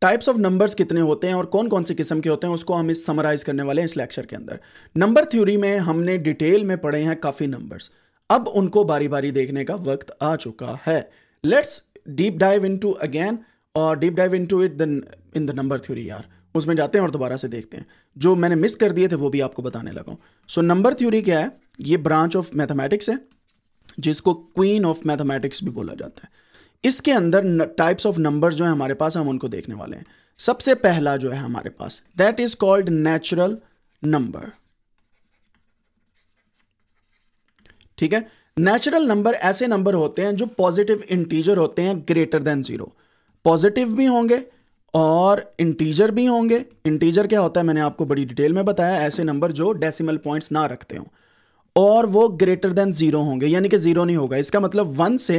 Types of numbers कितने होते हैं और कौन कौन से किस्म के होते हैं उसको हम इस समराइज करने वाले हैं इस लेक्चर के अंदर नंबर थ्योरी में हमने डिटेल में पढ़े हैं काफ़ी नंबर्स अब उनको बारी बारी देखने का वक्त आ चुका है let's deep dive into again और deep dive into it in the number theory यार उसमें जाते हैं और दोबारा से देखते हैं जो मैंने मिस कर दिए थे वो भी आपको बताने लगा सो नंबर थ्योरी क्या है ये ब्रांच ऑफ मैथमेटिक्स है जिसको क्वीन ऑफ मैथमेटिक्स भी बोला जाता है इसके अंदर टाइप्स ऑफ नंबर्स जो है हमारे पास हम उनको देखने वाले हैं सबसे पहला जो है हमारे पास that is called natural number ठीक है नेचुरल नंबर ऐसे नंबर होते हैं जो पॉजिटिव इंटीजर होते हैं ग्रेटर देन जीरो पॉजिटिव भी होंगे और इंटीजर भी होंगे इंटीजर क्या होता है मैंने आपको बड़ी डिटेल में बताया ऐसे नंबर जो डेसिमल पॉइंट्स ना रखते हो और वो ग्रेटर देन जीरो होंगे यानी कि जीरो नहीं होगा इसका मतलब वन से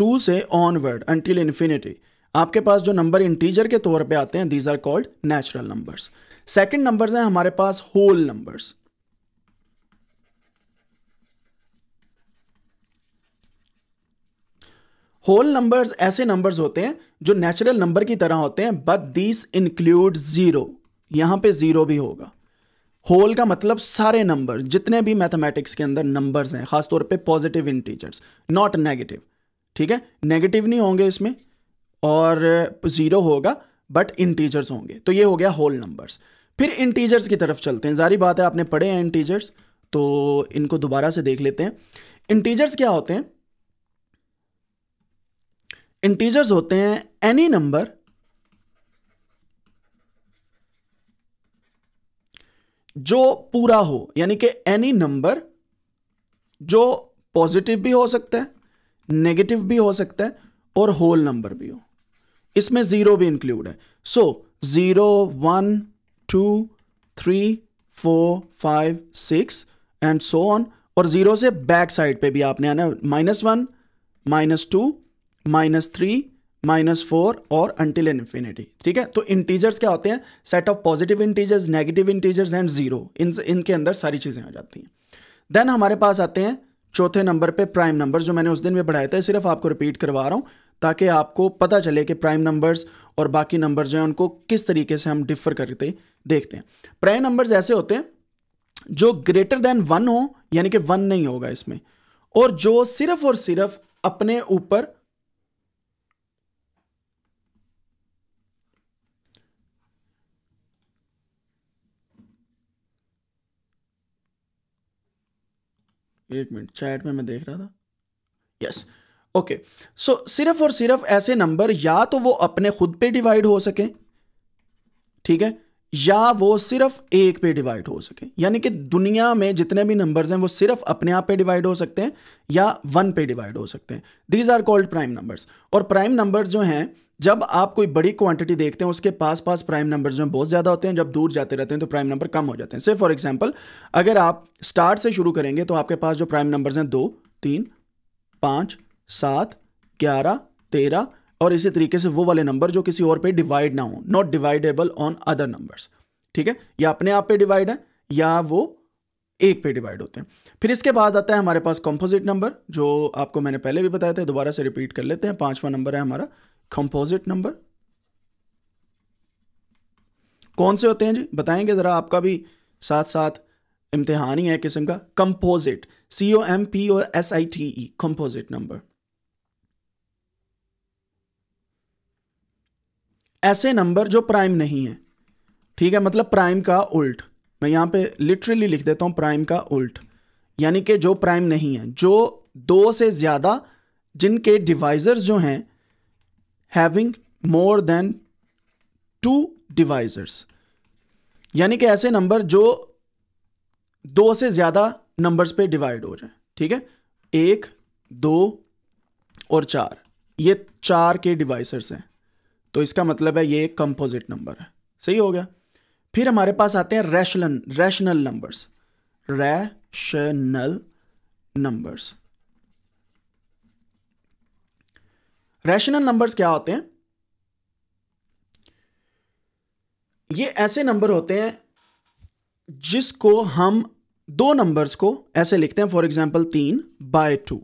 टू से ऑनवर्ड अंटिल इन्फिनिटी आपके पास जो नंबर इंटीजर के तौर पे आते हैं these are called natural numbers second numbers हैं हमारे पास होल नंबर्स होल नंबर्स ऐसे नंबर्स होते हैं जो नेचुरल नंबर की तरह होते हैं बट दीज इंक्लूड जीरो यहां पे जीरो भी होगा होल का मतलब सारे नंबर जितने भी मैथमेटिक्स के अंदर नंबर्स हैं खासतौर पे पॉजिटिव इंटीजर्स नॉट नेगेटिव ठीक है नेगेटिव नहीं होंगे इसमें और ज़ीरो होगा बट इंटीजर्स होंगे तो ये हो गया होल नंबर्स फिर इंटीजर्स की तरफ चलते हैं जारी बात है आपने पढ़े हैं इंटीजर्स तो इनको दोबारा से देख लेते हैं इंटीजर्स क्या होते हैं इंटीजर्स होते हैं एनी नंबर जो पूरा हो यानी कि एनी नंबर जो पॉजिटिव भी हो सकता है नेगेटिव भी हो सकता है और होल नंबर भी हो इसमें ज़ीरो भी इंक्लूड है so zero one two three four five six and so on और ज़ीरो से बैक साइड पे भी आपने आना minus one minus two minus three minus four और अंटिल इन्फिनिटी ठीक है तो इंटीजर्स क्या होते हैं set of positive integers negative integers and zero इनके अंदर सारी चीज़ें आ जाती हैं देन हमारे पास आते हैं चौथे नंबर पे प्राइम नंबर जो मैंने उस दिन में पढ़ाया था सिर्फ आपको रिपीट करवा रहा हूँ ताकि आपको पता चले कि प्राइम नंबर्स और बाकी नंबर जो हैं उनको किस तरीके से हम डिफ़र करते देखते हैं प्राइम नंबर्स ऐसे होते हैं जो ग्रेटर देन वन हो यानी कि वन नहीं होगा इसमें और जो सिर्फ और सिर्फ अपने ऊपर एक मिनट चैट में मैं देख रहा था yes yes. Okay okay. So so, सिर्फ और सिर्फ ऐसे नंबर या तो वो अपने खुद पे डिवाइड हो सके ठीक है या वो सिर्फ एक पे डिवाइड हो सके यानी कि दुनिया में जितने भी नंबर्स हैं वो सिर्फ अपने आप पे डिवाइड हो सकते हैं या वन पे डिवाइड हो सकते हैं these are called prime numbers और प्राइम नंबर्स जो हैं जब आप कोई बड़ी क्वांटिटी देखते हैं उसके पास पास प्राइम नंबर्स में बहुत ज़्यादा होते हैं जब दूर जाते रहते हैं तो प्राइम नंबर कम हो जाते हैं से फॉर एग्जाम्पल अगर आप स्टार्ट से शुरू करेंगे तो आपके पास जो प्राइम नंबर्स हैं दो तीन पाँच सात ग्यारह तेरह और इसी तरीके से वो वाले नंबर जो किसी और पे डिवाइड ना हो not dividable on other numbers ठीक है या अपने आप पर डिवाइड है या वो एक पे डिवाइड होते हैं फिर इसके बाद आता है हमारे पास कंपोजिट नंबर जो आपको मैंने पहले भी बताया था दोबारा से रिपीट कर लेते हैं पांचवा नंबर है हमारा कंपोजिट नंबर कौन से होते हैं जी बताएंगे ज़रा आपका भी साथ साथ इम्तिहान ही है किस्म का कंपोजिट सीओ एम पी और S I T E composite number ऐसे नंबर जो प्राइम नहीं है ठीक है मतलब प्राइम का उल्ट मैं यहां पे लिटरली लिख देता हूं प्राइम का उल्ट यानी कि जो प्राइम नहीं है जो दो से ज़्यादा जिनके डिवाइज़र्स जो हैं having more than two divisors यानी कि ऐसे नंबर जो दो से ज़्यादा नंबर्स पे डिवाइड हो जाए ठीक है एक दो और चार ये चार के डिवाइसर्स हैं तो इसका मतलब है ये एक कंपोजिट नंबर है सही हो गया फिर हमारे पास आते हैं rational rational numbers rational numbers rational numbers क्या होते हैं ये ऐसे नंबर होते हैं जिसको हम दो नंबर्स को ऐसे लिखते हैं फॉर एग्जाम्पल तीन बाय टू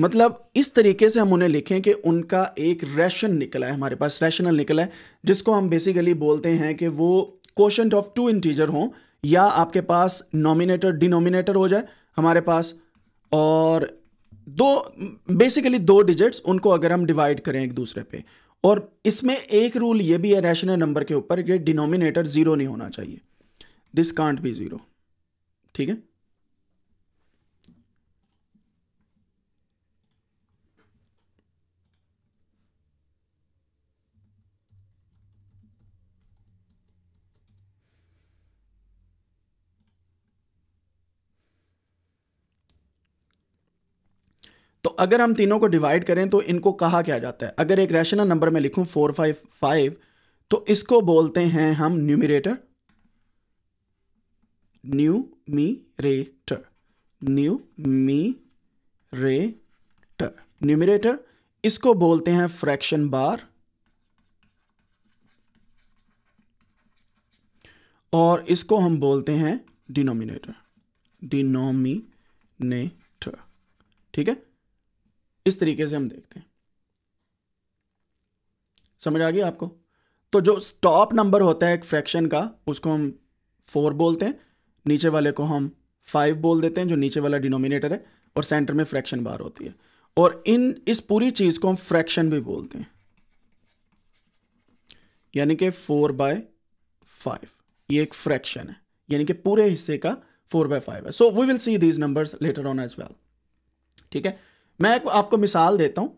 मतलब इस तरीके से हम उन्हें लिखें कि उनका एक रैशन निकला है हमारे पास रैशनल निकला है जिसको हम बेसिकली बोलते हैं कि वो क्वेश्चन ऑफ टू इंटीजर हो या आपके पास नॉमिनेटर डिनोमिनेटर हो जाए हमारे पास और दो बेसिकली दो डिजिट्स उनको अगर हम डिवाइड करें एक दूसरे पे और इसमें एक रूल ये भी है रैशनल नंबर के ऊपर कि डिनोमिनेटर ज़ीरो नहीं होना चाहिए दिस कांट बी ज़ीरो ठीक है तो अगर हम तीनों को डिवाइड करें तो इनको कहा क्या जाता है अगर एक रैशनल नंबर में लिखूं फोर फाइव फाइव तो इसको बोलते हैं हम numerator numerator numerator numerator इसको बोलते हैं फ्रैक्शन बार और इसको हम बोलते हैं डिनोमिनेटर डिनोमिनेटर ठीक है इस तरीके से हम देखते हैं समझ आ गई आपको तो जो स्टॉप नंबर होता है एक फ्रैक्शन का उसको हम फोर बोलते हैं नीचे वाले को हम फाइव बोल देते हैं जो नीचे वाला डिनोमिनेटर है और सेंटर में फ्रैक्शन बार होती है और इन इस पूरी चीज़ को हम फ्रैक्शन भी बोलते हैं यानी कि फोर बाय फाइव ये एक फ्रैक्शन है यानी कि पूरे हिस्से का फोर बाय फाइव है so we will see these numbers later on as well ठीक है मैं आपको मिसाल देता हूँ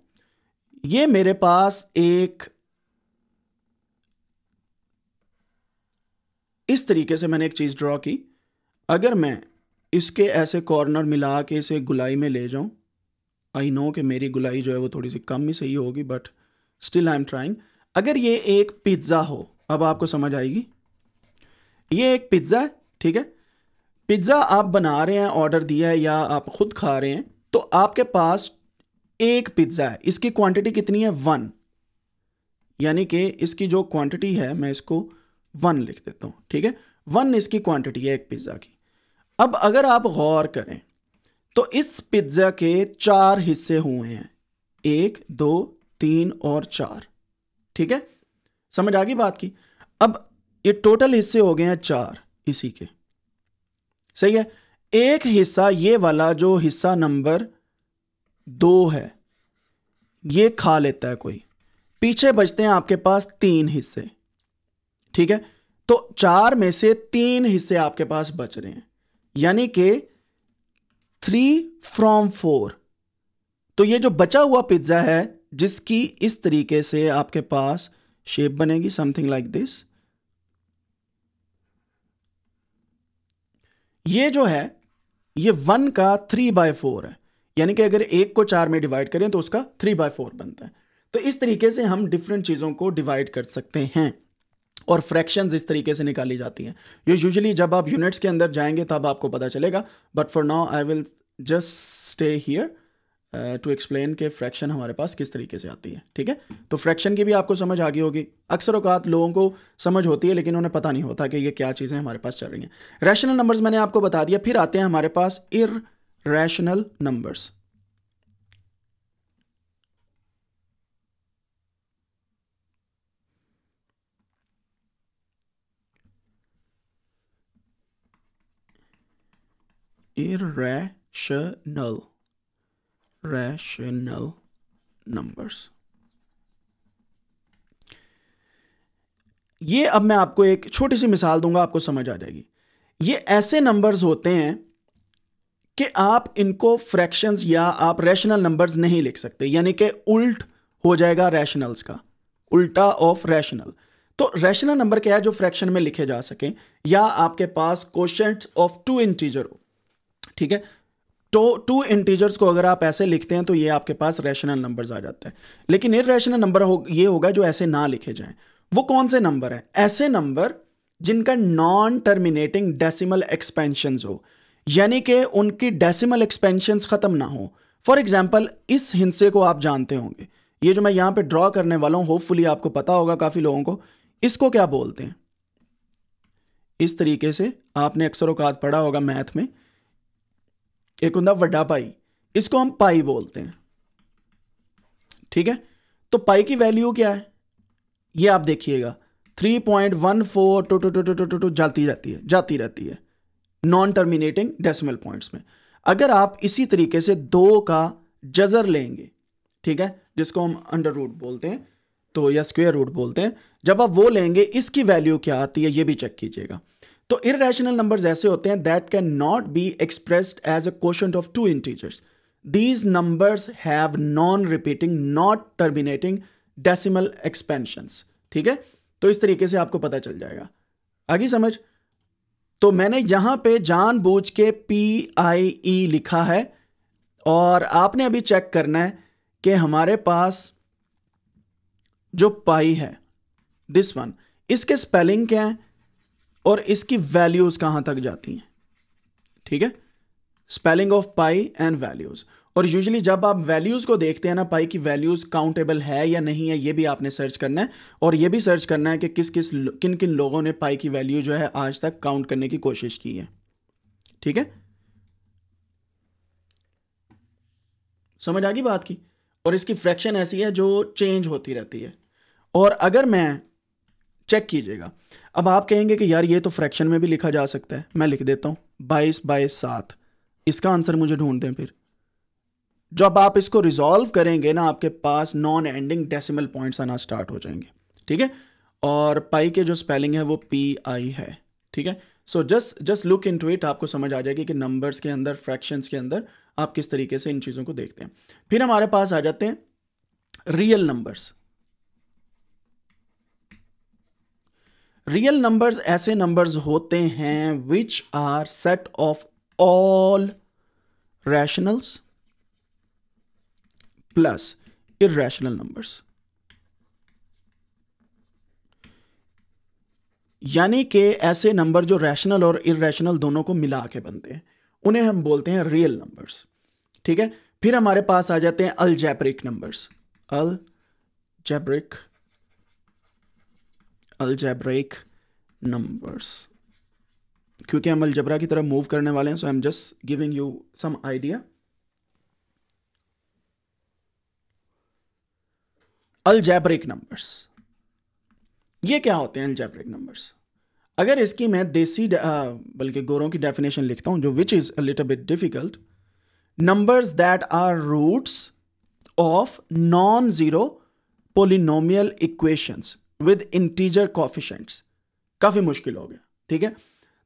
ये मेरे पास एक इस तरीके से मैंने एक चीज़ ड्रॉ की अगर मैं इसके ऐसे कॉर्नर मिला के इसे गुलाई में ले जाऊं आई नो कि मेरी गुलाई जो है वो थोड़ी सी कम ही सही होगी but still I am trying अगर ये एक पिज़्ज़ा हो अब आपको समझ आएगी ये एक पिज़्ज़ा है ठीक है पिज़्ज़ा आप बना रहे हैं ऑर्डर दिया है या आप ख़ुद खा रहे हैं तो आपके पास एक पिज्ज़ा है इसकी क्वांटिटी कितनी है वन यानी कि इसकी जो क्वांटिटी है मैं इसको वन लिख देता हूं ठीक है वन इसकी क्वांटिटी है एक पिज़्ज़ा की अब अगर आप गौर करें तो इस पिज्ज़ा के चार हिस्से हुए हैं एक दो तीन और चार ठीक है समझ आ गई बात की अब ये टोटल हिस्से हो गए हैं चार इसी के सही है एक हिस्सा ये वाला जो हिस्सा नंबर दो है ये खा लेता है कोई पीछे बचते हैं आपके पास तीन हिस्से ठीक है तो चार में से तीन हिस्से आपके पास बच रहे हैं यानी कि थ्री फ्रॉम फोर तो ये जो बचा हुआ पिज्ज़ा है जिसकी इस तरीके से आपके पास शेप बनेगी समथिंग लाइक दिस ये जो है ये वन का थ्री बाय फोर है यानी कि अगर एक को चार में डिवाइड करें तो उसका थ्री बाय फोर बनता है तो इस तरीके से हम डिफरेंट चीज़ों को डिवाइड कर सकते हैं और फ्रैक्शंस इस तरीके से निकाली जाती हैं ये यूजुअली जब आप यूनिट्स के अंदर जाएंगे तब आपको पता चलेगा but for now I will just stay here to explain के फ्रैक्शन हमारे पास किस तरीके से आती है ठीक है तो फ्रैक्शन की भी आपको समझ आ गई होगी अक्सर अवकात लोगों को समझ होती है लेकिन उन्हें पता नहीं होता कि ये क्या चीज़ें हमारे पास चल रही हैं रैशनल नंबर्स मैंने आपको बता दिया फिर आते हैं हमारे पास irrational numbers irrational rational numbers ये अब मैं आपको एक छोटी सी मिसाल दूंगा आपको समझ आ जाएगी ये ऐसे नंबर्स होते हैं कि आप इनको फ्रैक्शंस या आप रैशनल नंबर्स नहीं लिख सकते यानी कि उल्ट हो जाएगा रैशनल्स का उल्टा ऑफ रैशनल तो रैशनल नंबर क्या है जो फ्रैक्शन में लिखे जा सके या आपके पास क्वेश्चन ऑफ टू इंटीजर हो ठीक है तो टू इंटीजर्स को अगर आप ऐसे लिखते हैं तो ये आपके पास रैशनल नंबर्स आ जाते हैं लेकिन इरेशनल नंबर हो ये होगा जो ऐसे ना लिखे जाएं वो कौन से नंबर है ऐसे नंबर जिनका नॉन टर्मिनेटिंग डेसिमल एक्सपेंशन हो यानी कि उनकी डेसिमल एक्सपेंशन ख़त्म ना हो फॉर एग्जाम्पल इस हिंसे को आप जानते होंगे ये जो मैं यहाँ पे ड्रॉ करने वाला हूँ होपफुली आपको पता होगा काफ़ी लोगों को इसको क्या बोलते हैं इस तरीके से आपने अक्सर औकात पढ़ा होगा मैथ में एक होंगे व्डा पाई इसको हम पाई बोलते हैं ठीक है तो पाई की वैल्यू क्या है ये आप देखिएगा three point one four two two two two two two two जाती रहती है जाती रहती है नॉन टर्मिनेटिंग डेसिमल पॉइंट्स में अगर आप इसी तरीके से दो का जजर लेंगे ठीक है जिसको हम अंडर रूट बोलते हैं तो या स्क्वेयर रूट बोलते हैं जब आप वो लेंगे इसकी वैल्यू क्या आती है ये भी चेक कीजिएगा तो इेशनल नंबर्स ऐसे होते हैं that can not be expressed as a question of two integers these numbers have non repeating not terminating decimal expansions ठीक है तो इस तरीके से आपको पता चल जाएगा आगे समझ तो मैंने यहां पे जानबूझ के पी आई ई e लिखा है और आपने अभी चेक करना है कि हमारे पास जो पाई है दिस वन इसके स्पेलिंग क्या है और इसकी वैल्यूज कहां तक जाती हैं ठीक है spelling of pi and values और यूजली जब आप वैल्यूज को देखते हैं ना पाई की वैल्यूज काउंटेबल है या नहीं है ये भी आपने सर्च करना है और ये भी सर्च करना है कि किस किस किन किन लोगों ने पाई की वैल्यू जो है आज तक काउंट करने की कोशिश की है ठीक है समझ आ गई बात की और इसकी फ्रैक्शन ऐसी है जो चेंज होती रहती है और अगर मैं चेक कीजिएगा अब आप कहेंगे कि यार ये तो फ्रैक्शन में भी लिखा जा सकता है मैं लिख देता हूँ बाईस बाईस सात इसका आंसर मुझे ढूंढ दें फिर जब आप इसको रिजॉल्व करेंगे ना आपके पास नॉन एंडिंग डेसिमल पॉइंट्स आना स्टार्ट हो जाएंगे ठीक है और पाई के जो स्पेलिंग है वो पी आई है ठीक है so just just look into it आपको समझ आ जाएगी कि नंबर्स के अंदर फ्रैक्शंस के अंदर आप किस तरीके से इन चीज़ों को देखते हैं फिर हमारे पास आ जाते हैं रियल नंबर्स रियल नंबर्स ऐसे नंबर्स होते हैं which are set of all rationals plus irrational numbers यानी कि ऐसे नंबर जो रैशनल और इेशनल दोनों को मिला के बनते हैं उन्हें हम बोलते हैं रियल नंबर्स ठीक है फिर हमारे पास आ जाते हैं अल जैपरिक नंबर्स जैपरिक अलजैब्रेक नंबर्स क्योंकि हम अलजबरा की तरफ मूव करने वाले हैं so I am just giving you some idea algebraic numbers ये क्या होते हैं अलजैब्रिक नंबर्स अगर इसकी मैं देसी बल्कि गोरों की डेफिनेशन लिखता हूं जो which is a little bit difficult numbers that are roots of non zero polynomial equations with integer coefficients काफ़ी मुश्किल हो गया ठीक है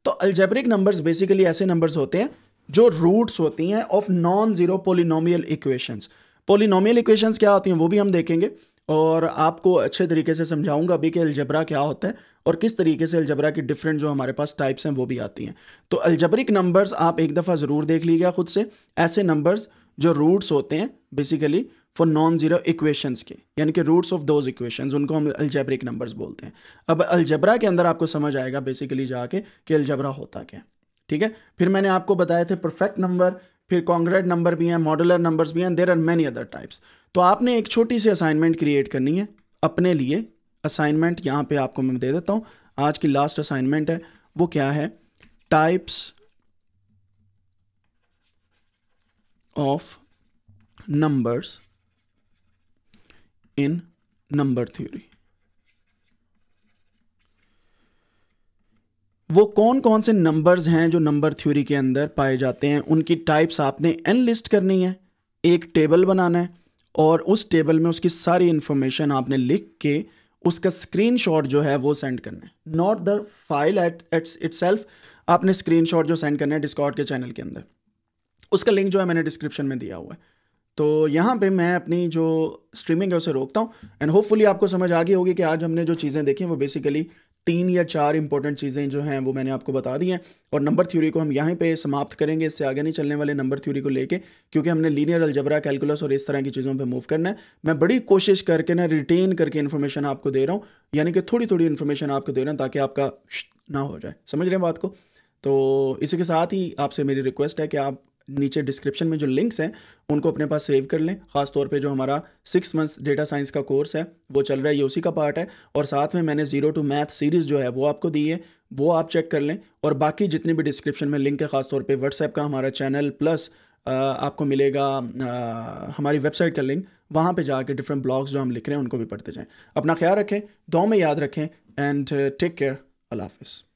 तो अल्जेब्रिक नंबर्स बेसिकली ऐसे नंबर्स होते हैं जो रूट्स होती हैं of non zero polynomial equations polynomial equations क्या होती हैं वो भी हम देखेंगे और आपको अच्छे तरीके से समझाऊंगा अभी कि अल्जबरा क्या होता है और किस तरीके से अल्जबरा की डिफरेंट जो हमारे पास टाइप्स हैं वो भी आती हैं तो अल्जबरिक नंबर्स आप एक दफ़ा ज़रूर देख लीजिएगा खुद से ऐसे नंबर्स जो रूट्स होते हैं basically for non zero equations के यानी कि रूट्स ऑफ दोज इक्वेशंस उनको हम अल्जेब्रिक नंबर्स बोलते हैं अब अल्जबरा के अंदर आपको समझ आएगा बेसिकली जाके कि अल्जबरा होता क्या ठीक है फिर मैंने आपको बताए थे परफेक्ट नंबर फिर कॉन्ग्रेट नंबर भी हैं मॉडलर नंबर्स भी हैं there are many other types तो आपने एक छोटी सी असाइनमेंट क्रिएट करनी है अपने लिए असाइनमेंट यहाँ पे आपको मैं दे देता हूँ आज की लास्ट असाइनमेंट है वो क्या है types of numbers in number theory वो कौन कौन से नंबर्स हैं जो नंबर थ्योरी के अंदर पाए जाते हैं उनकी टाइप्स आपने एन लिस्ट करनी है एक टेबल बनाना है और उस टेबल में उसकी सारी इंफॉर्मेशन आपने लिख के उसका स्क्रीनशॉट जो है वो सेंड करना है नॉट द फाइल एट एट्स इट आपने स्क्रीनशॉट जो सेंड करना है डिस्कॉर्ड के चैनल के अंदर उसका लिंक जो है मैंने डिस्क्रिप्शन में दिया हुआ है तो यहाँ पे मैं अपनी जो स्ट्रीमिंग है उसे रोकता हूँ एंड होपफुली आपको समझ आ गई होगी कि आज हमने जो चीज़ें देखी वो बेसिकली तीन या चार इंपॉर्टेंट चीज़ें जो हैं वो मैंने आपको बता दी हैं और नंबर थ्योरी को हम यहीं पे समाप्त करेंगे इससे आगे नहीं चलने वाले नंबर थ्योरी को लेके क्योंकि हमने लीनियर अलजबरा कैलकुलस और इस तरह की चीज़ों पे मूव करना है मैं बड़ी कोशिश करके ना रिटेन करके इन्फॉर्मेशन आपको दे रहा हूँ यानी कि थोड़ी थोड़ी इन्फॉर्मेशन आपको दे रहा हूँ ताकि आपका ना हो जाए समझ रहे हैं बात को तो इसी के साथ ही आपसे मेरी रिक्वेस्ट है कि आप नीचे डिस्क्रिप्शन में जो लिंक्स हैं उनको अपने पास सेव कर लें खास तौर पे जो हमारा सिक्स मंथ्स डेटा साइंस का कोर्स है वो चल रहा है ये उसी का पार्ट है और साथ में मैंने जीरो टू मैथ सीरीज़ जो है वो आपको दी है वो आप चेक कर लें और बाकी जितने भी डिस्क्रिप्शन में लिंक है खास तौर पर व्हाट्सएप का हमारा चैनल प्लस आपको मिलेगा हमारी वेबसाइट का लिंक वहाँ पर जाकर डिफरेंट ब्लॉग्स जो हम लिख रहे हैं उनको भी पढ़ते जाएँ अपना ख्याल रखें दो में याद रखें एंड टेक केयर अल्लाह हाफिज़